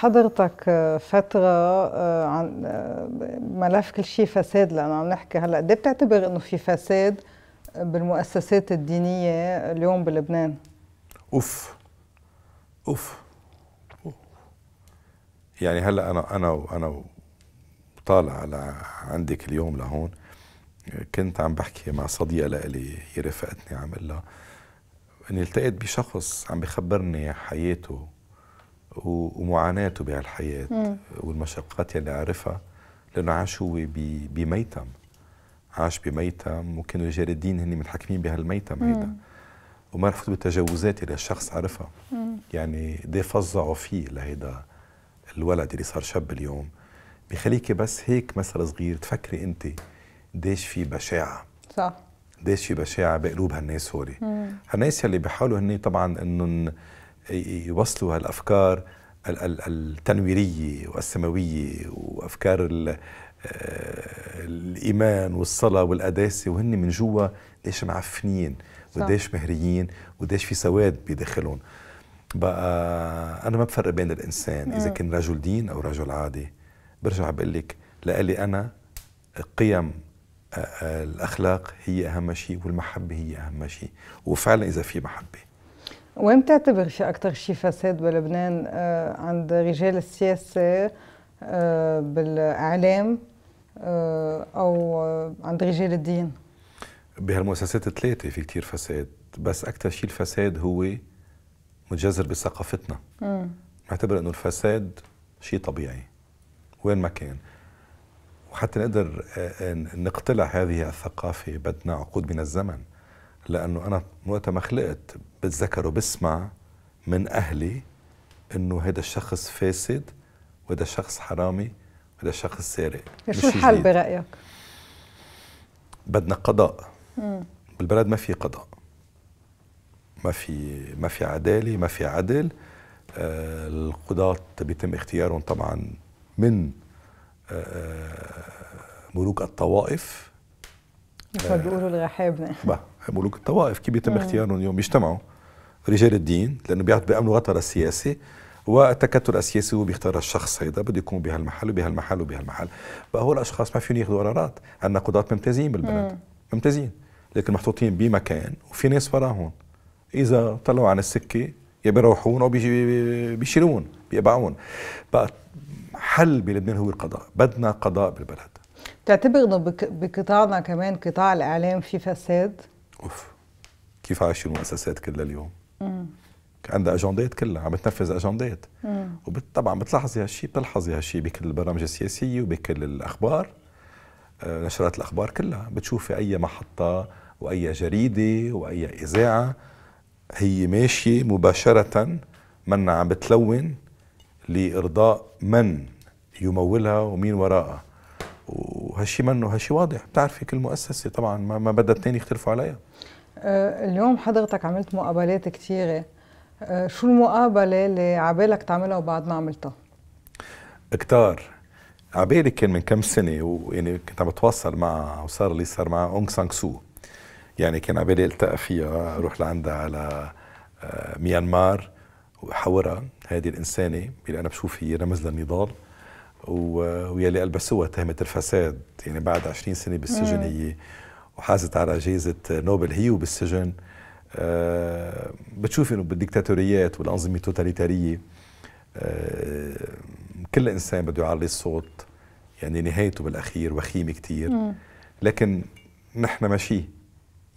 حضرتك آه، فترة آه، عن آه، ملف كل شيء فساد لأنه عم نحكي هلا قد إيه بتعتبر إنه في فساد بالمؤسسات الدينية اليوم بلبنان؟ أوف أوف, أوف. يعني هلا أنا أنا أنا طالع على عندك اليوم لهون كنت عم بحكي مع صديقة لإلي هي رفقتني عم قلها إني التقيت بشخص عم بخبرني حياته ومعاناته بهالحياة والمشقات اللي عرفها لأنه عاش هو بميتم عاش بميتم وكانوا الجاردين هن متحكمين بهالميتم هيدا وما رفضوا بالتجاوزات اللي الشخص عرفها مم. يعني دي فظعوا فيه لهيدا الولد اللي صار شاب اليوم بخليكي بس هيك مثل صغير تفكري انت قديش في بشاعه صح قديش في بشاعه بقلوب هالناس هولي هالناس يلي بيحاولوا هن طبعا انهم يوصلوا هالافكار التنويريه والسماويه وافكار آه، الايمان والصلاه والقداسه وهن من جوا ليش معفنين وقديش مهريين وقديش في سواد بداخلهم بقى انا ما بفرق بين الانسان اذا كان رجل دين او رجل عادي برجع بقول لك لالي انا قيم آه، آه، الاخلاق هي اهم شيء والمحبه هي اهم شيء وفعلا اذا في محبه وين بتعتبر تبغش اكثر شيء فساد بلبنان آه، عند رجال السياسه آه، بالاعلام آه، او عند رجال الدين بهالمؤسسات الثلاثه في كتير فساد بس اكثر شيء الفساد هو متجذر بثقافتنا بعتبر انه الفساد شيء طبيعي وين ما كان وحتى نقدر نقتلع هذه الثقافه بدنا عقود من الزمن لانه انا وقت ما خلقت بتذكر وبسمع من اهلي انه هذا الشخص فاسد وهذا شخص حرامي وهذا شخص سارق شو الحل برايك؟ بدنا قضاء مم. بالبلد ما في قضاء ما في ما في عداله ما في عدل آه القضاة بيتم اختيارهم طبعا من آه ملوك الطوائف مثل بيقولوا الغحابنه آه، ملوك الطوائف كيف بيتم اختيارهم اليوم يجتمعوا رجال الدين لانه بيعطي بيأمنوا غطر السياسي والتكتل السياسي هو بيختار الشخص هيدا بده يكون بهالمحل وبهالمحل وبهالمحل فهو الاشخاص ما فيهم ياخذوا قرارات عندنا قضاة ممتازين بالبلد ممتازين لكن محطوطين بمكان وفي ناس وراهم اذا طلعوا عن السكه يا بيروحون او بيشيلون بيبعون بقى حل بلبنان هو القضاء بدنا قضاء بالبلد تعتبر انه بقطاعنا كمان قطاع الاعلام في فساد؟ اوف كيف عايشين المؤسسات كلها اليوم؟ عندها اجندات كلها عم تنفذ اجندات وطبعا بتلاحظي هالشيء بتلحظي هالشيء بكل البرامج السياسيه وبكل الاخبار آه، نشرات الاخبار كلها بتشوفي اي محطه واي جريده واي اذاعه هي ماشيه مباشره من عم بتلون لارضاء من يمولها ومين وراءها وهالشيء منه هالشيء واضح بتعرفي كل مؤسسه طبعا ما بدها اثنين يختلفوا عليها آه، اليوم حضرتك عملت مقابلات كثيرة آه، شو المقابلة اللي عبالك تعملها وبعد ما عملتها؟ كتار عبالي كان من كم سنة ويعني كنت عم بتواصل مع وصار اللي صار مع اونغ سانغ سو يعني كان عبالي التقى فيها اروح لعندها على آه، ميانمار وحورها هذه الانسانه اللي انا بشوف هي رمز للنضال ويلي البسوها تهمه الفساد يعني بعد 20 سنه بالسجن هي وحازت على جائزة نوبل هي وبالسجن آه، بتشوف انه بالديكتاتوريات والانظمه التوتاليتاريه آه، كل انسان بده يعلي الصوت يعني نهايته بالاخير وخيمه كثير لكن نحن ماشي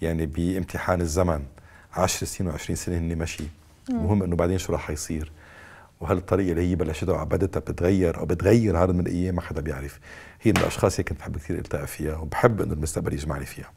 يعني بامتحان الزمن 10 سنين و20 سنه هن ماشي المهم انه بعدين شو راح يصير وهل الطريقه اللي هي بلشتها وعبدتها بتتغير او بتغير هذا من الايام ما حدا بيعرف هي من الاشخاص اللي كنت بحب كثير التقى فيها وبحب انه المستقبل يجمعني فيها